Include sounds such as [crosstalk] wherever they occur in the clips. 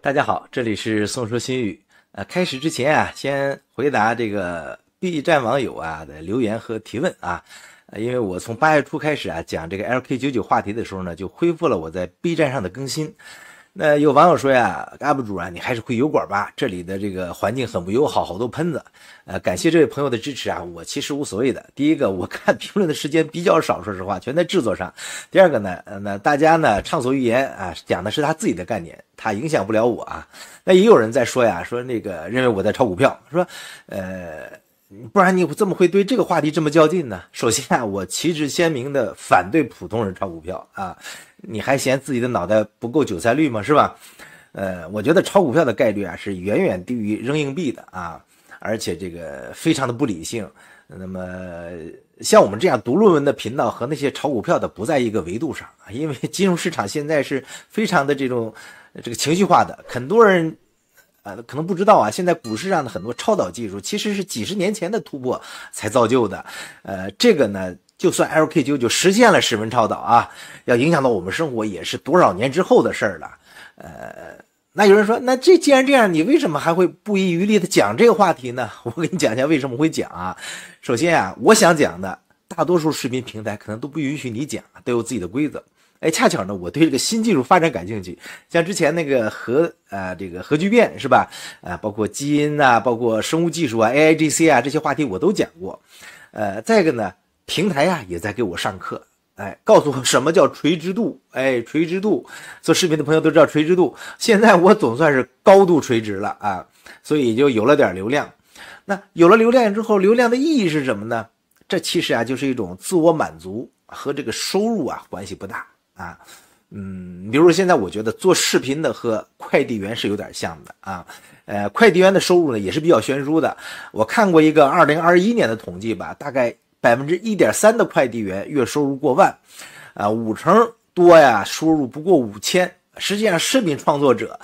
大家好，这里是《宋说新语》。呃，开始之前啊，先回答这个 B 站网友啊的留言和提问啊，因为我从八月初开始啊讲这个 LK 九九话题的时候呢，就恢复了我在 B 站上的更新。那有网友说呀，UP 主啊，你还是回油管吧？这里的这个环境很不友好，好多喷子。呃，感谢这位朋友的支持啊，我其实无所谓的。第一个，我看评论的时间比较少，说实话，全在制作上。第二个呢，那大家呢畅所欲言啊，讲的是他自己的概念，他影响不了我啊。那也有人在说呀，说那个认为我在炒股票，说，呃，不然你怎么会对这个话题这么较劲呢？首先啊，我旗帜鲜明的反对普通人炒股票啊。你还嫌自己的脑袋不够韭菜绿吗？是吧？呃，我觉得炒股票的概率啊是远远低于扔硬币的啊，而且这个非常的不理性。那么像我们这样读论文的频道和那些炒股票的不在一个维度上，啊，因为 [laughs] 金融市场现在是非常的这种这个情绪化的。很多人啊可能不知道啊，现在股市上的很多超导技术其实是几十年前的突破才造就的。呃，这个呢。就算 LK 九九实现了十分超导啊，要影响到我们生活也是多少年之后的事儿了。呃，那有人说，那这既然这样，你为什么还会不遗余力的讲这个话题呢？[laughs] 我给你讲一下为什么会讲啊。首先啊，我想讲的大多数视频平台可能都不允许你讲，都有自己的规则。哎，恰巧呢，我对这个新技术发展感兴趣，像之前那个核呃这个核聚变是吧？呃，包括基因啊，包括生物技术啊，A I G C 啊这些话题我都讲过。呃，再一个呢。平台呀也在给我上课，哎，告诉我什么叫垂直度，哎，垂直度，做视频的朋友都知道垂直度。现在我总算是高度垂直了啊，所以就有了点流量。那有了流量之后，流量的意义是什么呢？这其实啊就是一种自我满足，和这个收入啊关系不大啊。嗯，比如现在我觉得做视频的和快递员是有点像的啊。呃，快递员的收入呢也是比较悬殊的。我看过一个二零二一年的统计吧，大概。百分之一点三的快递员月收入过万，啊，五成多呀，收入不过五千。实际上，视频创作者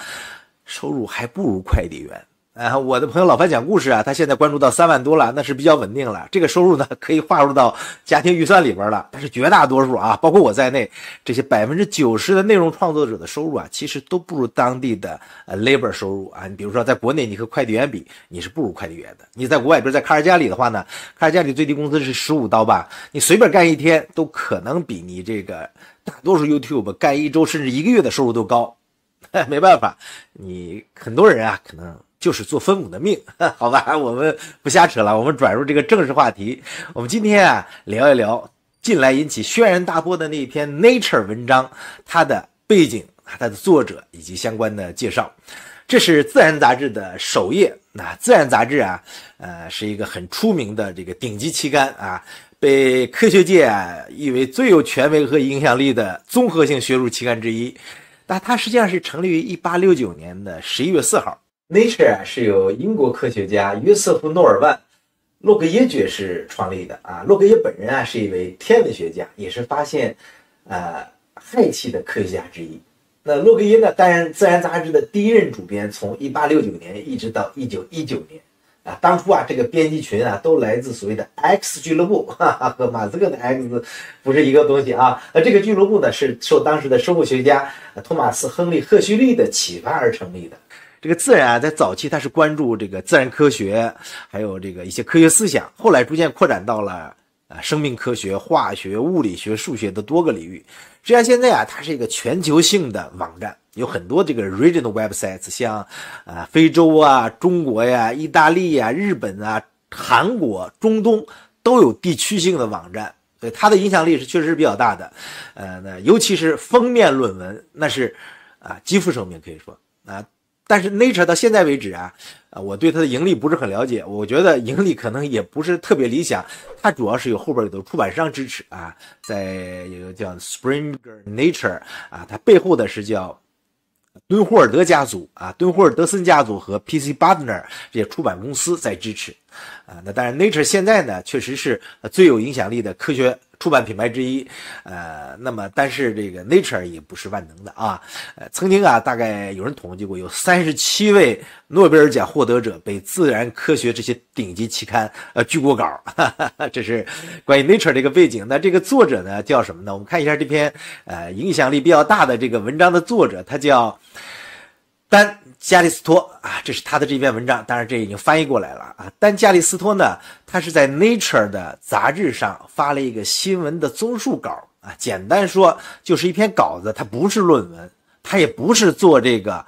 收入还不如快递员。呃，我的朋友老范讲故事啊，他现在关注到三万多了，那是比较稳定了。这个收入呢，可以划入到家庭预算里边了。但是绝大多数啊，包括我在内，这些百分之九十的内容创作者的收入啊，其实都不如当地的呃 Labor 收入啊。你比如说在国内，你和快递员比，你是不如快递员的。你在国外，比如在卡尔加里的话呢，卡尔加里最低工资是十五刀吧？你随便干一天，都可能比你这个大多数 YouTube 干一周甚至一个月的收入都高。[laughs] 没办法，你很多人啊，可能。就是做分母的命，[laughs] 好吧，我们不瞎扯了，我们转入这个正式话题。我们今天啊聊一聊近来引起轩然大波的那篇《Nature》文章，它的背景它的作者以及相关的介绍。这是《自然》杂志的首页。那《自然》杂志啊，呃，是一个很出名的这个顶级期刊啊，被科学界啊誉为最有权威和影响力的综合性学术期刊之一。那它实际上是成立于一八六九年的十一月四号。Nature 是由英国科学家约瑟夫·诺尔万·洛格耶爵士创立的啊。洛格耶本人啊是一位天文学家，也是发现呃氦气的科学家之一。那洛格耶呢，担任《自然》杂志的第一任主编，从1869年一直到1919年啊。当初啊，这个编辑群啊，都来自所谓的 “X 俱乐部”，哈哈，和马斯克的 X 不是一个东西啊。那这个俱乐部呢，是受当时的生物学家托马斯·亨利·赫胥黎的启发而成立的。这个自然啊，在早期它是关注这个自然科学，还有这个一些科学思想，后来逐渐扩展到了啊生命科学、化学、物理学、数学的多个领域。实际上，现在啊，它是一个全球性的网站，有很多这个 regional websites，像啊非洲啊、中国呀、意大利呀、日本啊、韩国、中东都有地区性的网站，所以它的影响力是确实是比较大的。呃，那尤其是封面论文，那是啊极乎生命可以说啊。但是 Nature 到现在为止啊，呃，我对它的盈利不是很了解，我觉得盈利可能也不是特别理想。它主要是有后边有的出版商支持啊，在有叫 Springer Nature 啊，它背后的是叫敦霍尔德家族啊，敦霍尔德森家族和 P C Partner 这些出版公司在支持啊。那当然 Nature 现在呢，确实是最有影响力的科学。出版品牌之一，呃，那么但是这个 Nature 也不是万能的啊，呃，曾经啊，大概有人统计过，有三十七位诺贝尔奖获得者被自然科学这些顶级期刊呃拒过稿，哈哈，这是关于 Nature 这个背景。那这个作者呢叫什么呢？我们看一下这篇呃影响力比较大的这个文章的作者，他叫丹。加利斯托啊，这是他的这篇文章，当然这已经翻译过来了啊。但加利斯托呢，他是在《Nature》的杂志上发了一个新闻的综述稿啊，简单说就是一篇稿子，它不是论文，它也不是做这个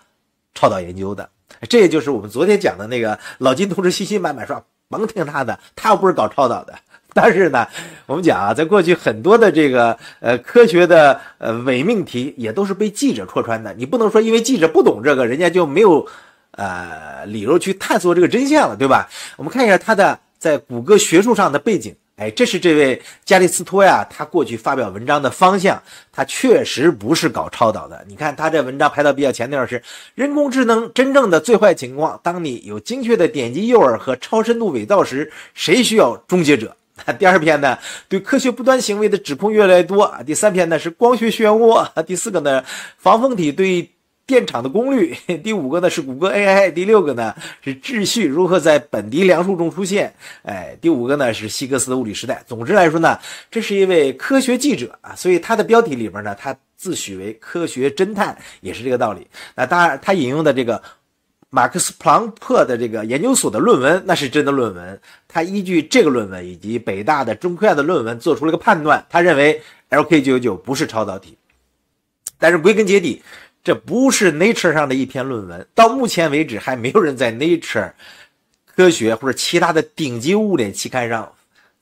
超导研究的。这也就是我们昨天讲的那个老金同志信心满满说：“甭听他的，他又不是搞超导的。”但是呢，我们讲啊，在过去很多的这个呃科学的呃伪命题，也都是被记者戳穿的。你不能说因为记者不懂这个，人家就没有呃理由去探索这个真相了，对吧？我们看一下他的在谷歌学术上的背景。哎，这是这位加利斯托呀，他过去发表文章的方向，他确实不是搞超导的。你看他这文章排到比较前头是人工智能真正的最坏情况，当你有精确的点击诱饵和超深度伪造时，谁需要终结者？[laughs] 第二篇呢，对科学不端行为的指控越来越多啊。第三篇呢是光学漩涡。第四个呢，防风体对电场的功率。第五个呢是谷歌 AI。第六个呢是秩序如何在本地梁数中出现。哎，第五个呢是希格斯的物理时代。总之来说呢，这是一位科学记者啊，所以他的标题里边呢，他自诩为科学侦探，也是这个道理。那当然，他引用的这个。马克思·普朗克的这个研究所的论文，那是真的论文。他依据这个论文以及北大的中科院的论文，做出了个判断。他认为 LK 九九不是超导体。但是归根结底，这不是 Nature 上的一篇论文。到目前为止，还没有人在 Nature 科学或者其他的顶级物理期刊上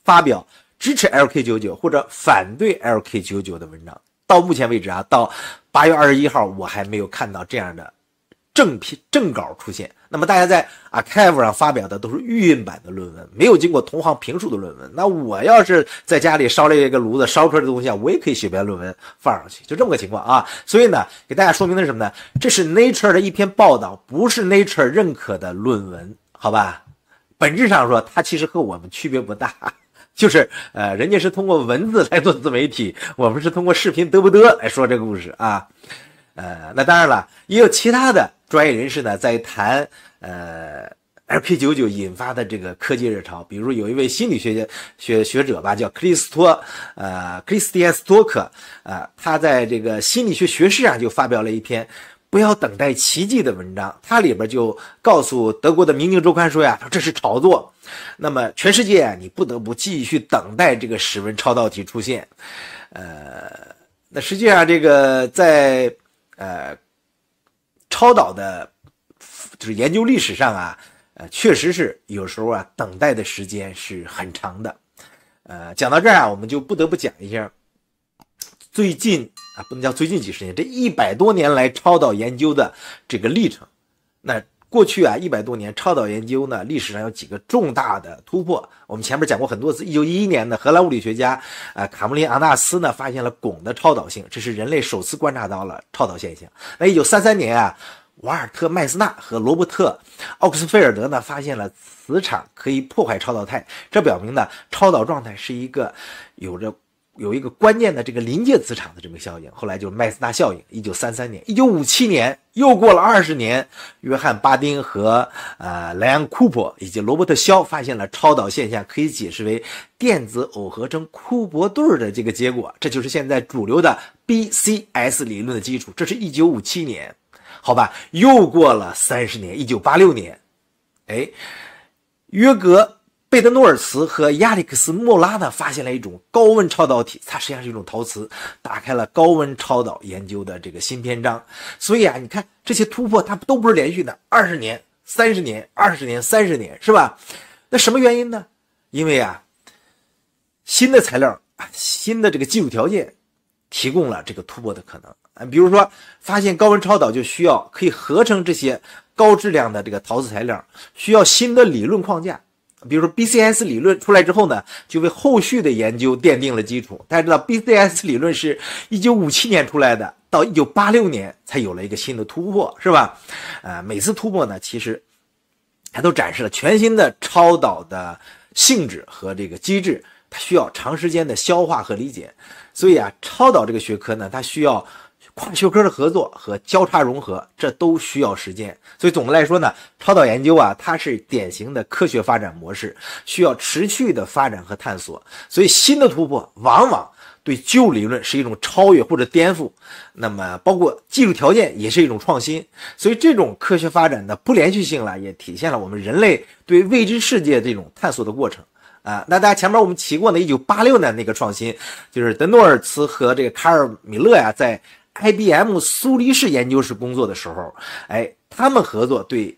发表支持 LK 九九或者反对 LK 九九的文章。到目前为止啊，到八月二十一号，我还没有看到这样的。正篇正稿出现，那么大家在 archive 上发表的都是预印版的论文，没有经过同行评述的论文。那我要是在家里烧了一个炉子，烧出来的东西啊，我也可以写篇论文放上去，就这么个情况啊。所以呢，给大家说明的是什么呢？这是 Nature 的一篇报道，不是 Nature 认可的论文，好吧？本质上说，它其实和我们区别不大，就是呃，人家是通过文字来做自媒体，我们是通过视频嘚不嘚来说这个故事啊。呃，那当然了，也有其他的。专业人士呢，在谈，呃 l p 九九引发的这个科技热潮。比如有一位心理学家学学者吧，叫克里斯托，呃克里斯蒂安斯托克呃，他在这个心理学学士上就发表了一篇《不要等待奇迹》的文章。它里边就告诉德国的《明镜周刊》说呀，说这是炒作。那么全世界，你不得不继续等待这个史文超导体出现。呃，那实际上这个在，呃。超导的，就是研究历史上啊，呃，确实是有时候啊，等待的时间是很长的。呃，讲到这儿啊，我们就不得不讲一下最近啊，不能叫最近几十年，这一百多年来超导研究的这个历程。那过去啊，一百多年超导研究呢，历史上有几个重大的突破。我们前面讲过很多次，一九一一年的荷兰物理学家呃，卡姆林昂纳斯呢，发现了汞的超导性，这是人类首次观察到了超导现象。那一九三三年啊，瓦尔特麦斯纳和罗伯特奥克斯菲尔德呢，发现了磁场可以破坏超导态，这表明呢，超导状态是一个有着。有一个关键的这个临界磁场的这么效应，后来就是麦斯纳效应。一九三三年，一九五七年，又过了二十年，约翰巴丁和呃莱昂库珀以及罗伯特肖发现了超导现象，可以解释为电子耦合成库珀对的这个结果，这就是现在主流的 BCS 理论的基础。这是一九五七年，好吧，又过了三十年，一九八六年，哎，约格。贝德诺尔茨和亚历克斯·莫拉呢，发现了一种高温超导体，它实际上是一种陶瓷，打开了高温超导研究的这个新篇章。所以啊，你看这些突破，它都不是连续的，二十年、三十年、二十年、三十年，是吧？那什么原因呢？因为啊，新的材料、新的这个技术条件，提供了这个突破的可能啊。比如说，发现高温超导就需要可以合成这些高质量的这个陶瓷材料，需要新的理论框架。比如说 BCS 理论出来之后呢，就为后续的研究奠定了基础。大家知道 BCS 理论是一九五七年出来的，到一九八六年才有了一个新的突破，是吧？呃，每次突破呢，其实它都展示了全新的超导的性质和这个机制，它需要长时间的消化和理解。所以啊，超导这个学科呢，它需要。跨学科的合作和交叉融合，这都需要时间。所以总的来说呢，超导研究啊，它是典型的科学发展模式，需要持续的发展和探索。所以新的突破往往对旧理论是一种超越或者颠覆。那么包括技术条件也是一种创新。所以这种科学发展的不连续性了，也体现了我们人类对未知世界这种探索的过程啊。那大家前面我们提过呢，一九八六年那个创新，就是德诺尔茨和这个卡尔米勒呀，在 IBM 苏黎世研究室工作的时候，哎，他们合作对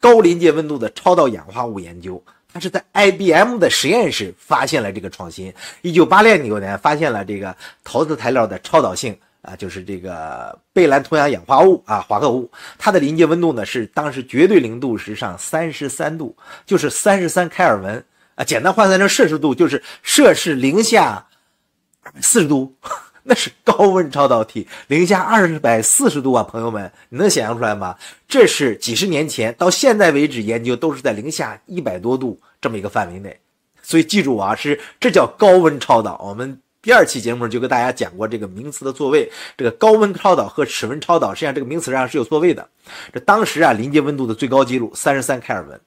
高临界温度的超导氧化物研究，他是在 IBM 的实验室发现了这个创新。一九八六年发现了这个陶瓷材料的超导性啊，就是这个贝兰铜氧氧化物啊，华合物，它的临界温度呢是当时绝对零度时上三十三度，就是三十三开尔文啊，简单换算成摄氏度就是摄氏零下四十度。那是高温超导体，零下二百四十度啊，朋友们，你能想象出来吗？这是几十年前到现在为止研究都是在零下一百多度这么一个范围内，所以记住啊，是这叫高温超导。我们第二期节目就跟大家讲过这个名词的座位，这个高温超导和室温超导，实际上这个名词上是有座位的。这当时啊，临界温度的最高纪录三十三开尔文，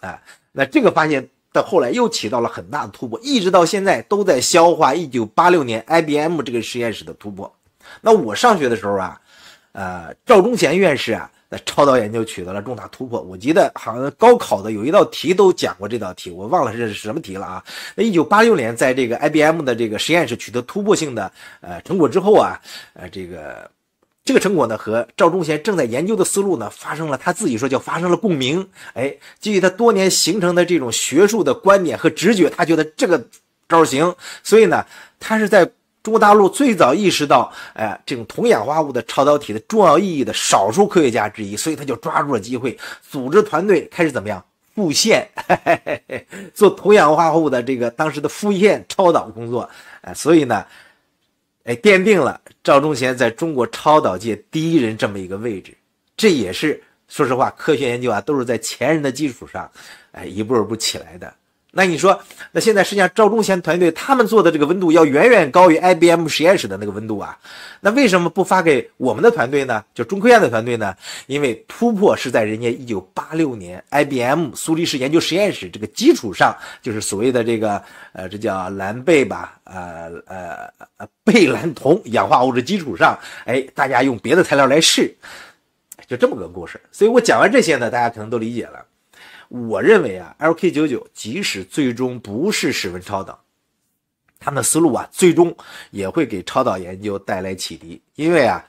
哎，那这个发现。到后来又起到了很大的突破，一直到现在都在消化一九八六年 IBM 这个实验室的突破。那我上学的时候啊，呃，赵忠贤院士啊在超导研究取得了重大突破。我记得好像高考的有一道题都讲过这道题，我忘了是什么题了啊。那一九八六年在这个 IBM 的这个实验室取得突破性的呃成果之后啊，呃，这个。这个成果呢，和赵忠贤正在研究的思路呢，发生了他自己说叫发生了共鸣。哎，基于他多年形成的这种学术的观点和直觉，他觉得这个招儿行，所以呢，他是在中国大陆最早意识到哎这种铜氧化物的超导体的重要意义的少数科学家之一，所以他就抓住了机会，组织团队开始怎么样复现 [laughs] 做铜氧化物的这个当时的复现超导工作，哎，所以呢。哎，奠定了赵忠贤在中国超导界第一人这么一个位置，这也是说实话，科学研究啊，都是在前人的基础上，哎，一步一步起来的。那你说，那现在实际上赵忠贤团队他们做的这个温度要远远高于 IBM 实验室的那个温度啊，那为什么不发给我们的团队呢？就中科院的团队呢？因为突破是在人家1986年 IBM 苏黎世研究实验室这个基础上，就是所谓的这个，呃，这叫蓝贝吧，呃呃贝蓝铜氧化物质基础上，哎，大家用别的材料来试，就这么个故事。所以我讲完这些呢，大家可能都理解了。我认为啊，LK99 即使最终不是室温超导，他们的思路啊，最终也会给超导研究带来启迪。因为啊，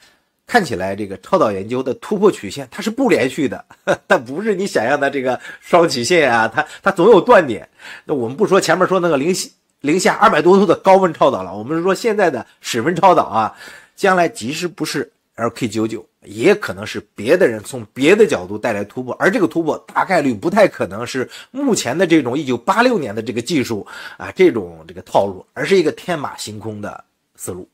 看起来这个超导研究的突破曲线它是不连续的，它 [laughs] 不是你想象的这个双曲线啊，它它总有断点。那我们不说前面说那个零零下二百多度的高温超导了，我们是说现在的室温超导啊，将来即使不是 LK99。也可能是别的人从别的角度带来突破，而这个突破大概率不太可能是目前的这种一九八六年的这个技术啊，这种这个套路，而是一个天马行空的思路。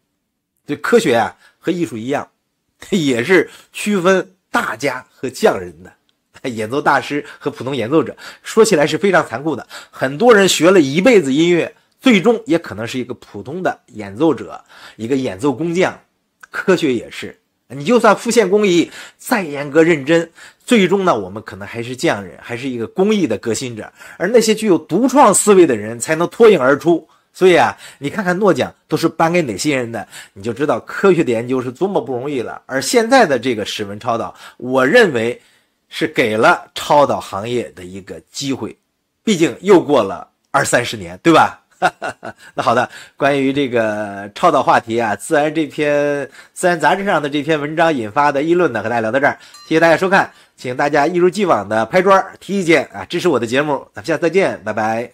对科学啊和艺术一样，[laughs] 也是区分大家和匠人的，演奏大师和普通演奏者。说起来是非常残酷的，很多人学了一辈子音乐，最终也可能是一个普通的演奏者，一个演奏工匠。科学也是。你就算复现工艺再严格认真，最终呢，我们可能还是匠人，还是一个工艺的革新者，而那些具有独创思维的人才能脱颖而出。所以啊，你看看诺奖都是颁给哪些人的，你就知道科学的研究是多么不容易了。而现在的这个史文超导，我认为是给了超导行业的一个机会，毕竟又过了二三十年，对吧？[laughs] 那好的，关于这个超导话题啊，自然这篇《自然》杂志上的这篇文章引发的议论呢，和大家聊到这儿，谢谢大家收看，请大家一如既往的拍砖提意见啊，支持我的节目，咱们下次再见，拜拜。